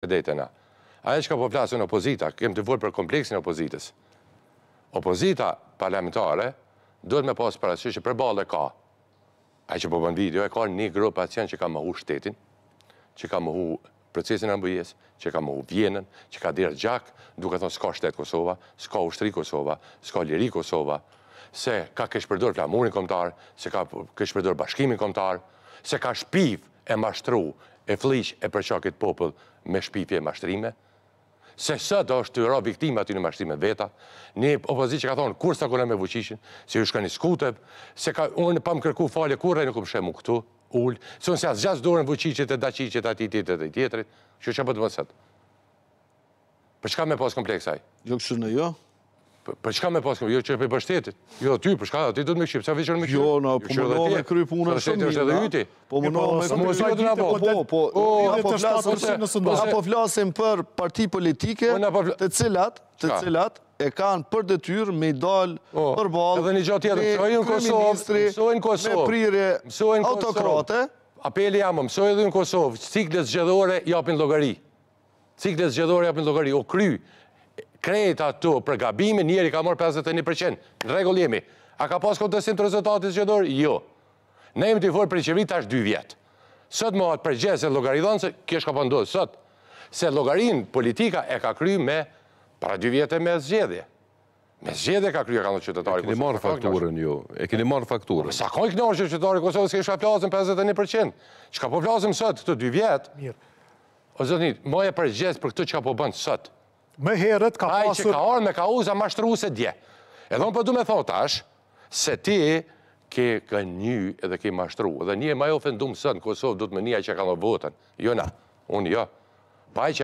vedetena. Aja që ka po flasën opozita, kem të vërë për kompleksin opozitës. Opozita parlamentare duhet me posë që për balë e ka. Aja që po bënë video e ka një grupë pacient që ka mëhu shtetin, që ka mëhu procesin e mbëjes, që ka mëhu vjenën, që ka dirë gjak, duke thonë s'ka shtetë Kosova, s'ka ushtri Kosova, s'ka liri Kosova, se ka këshpërdur flamurin komtar, se ka këshpërdur bashkimin komtar, se ka shpivë e mashtru, e flish e përqakit popull me shpifje e mashtrime, se sëtë është të ro viktime aty në mashtrime veta, një opozit që ka thonë, kur së të kone me vëqishin, si u shka një skutëp, se unë pa më kërku falje, kur rejnë këmë shemu këtu, ullë, se unë se asë gjazë dorën vëqishit e daqishit ati tjetër dhe tjetërit, që që pëtë po më sëtë. Për ka me pas kompleksaj? Jo, kështë në jo, Për çka më pas kam, jo çepë për shtetit. Jo ty, për çka ti do të më shqip, çfarë veçor më shqip? Jo, na po më dole kry punën shumë. Shteti është edhe yti. Po më dole, po më sot na po, po, po, po, po flasim në sëndar. Po flasim për parti politike të cilat, të cilat e kanë për detyrë me dal përball. Edhe një gjë tjetër, çoj në Kosovë, mësojnë Me prirje, autokrate. Apeli jam, mësoj edhe në Kosovë, ciklet zgjedhore japin llogari. Ciklet zgjedhore japin llogari, O kry Krejta tu, për njeri ka mor 51%, në regull jemi. A ka pas kontestim të rezultatit zgjedor? Jo. Ne jemi të i forë për i qeveri tash 2 vjetë. Sot më atë përgje se logaridonë, se kjo është ka po sot, se logarin politika e ka kry me para 2 vjetë e me zgjedhje. Me zgjedhje ka kry e jo. ka në qytetari. E keni marë fakturën ju, e keni marë fakturën. Sa kënë kënë që qytetari Kosovës kështë ka plasëm 51%, që ka po plasëm sot këtë 2 vjetë, o zotë një, më e për këtë që po bëndë sotë, me herët ka pasur... Ajë që ka orë me ka uza mashtru se dje. Edhe në përdu po me thotash, se ti ke ka një edhe ke mashtru. Edhe një e ma jo fëndumë sënë, Kosovë du të më një ajë që ka në votën. Jo na, unë jo. Pa ajë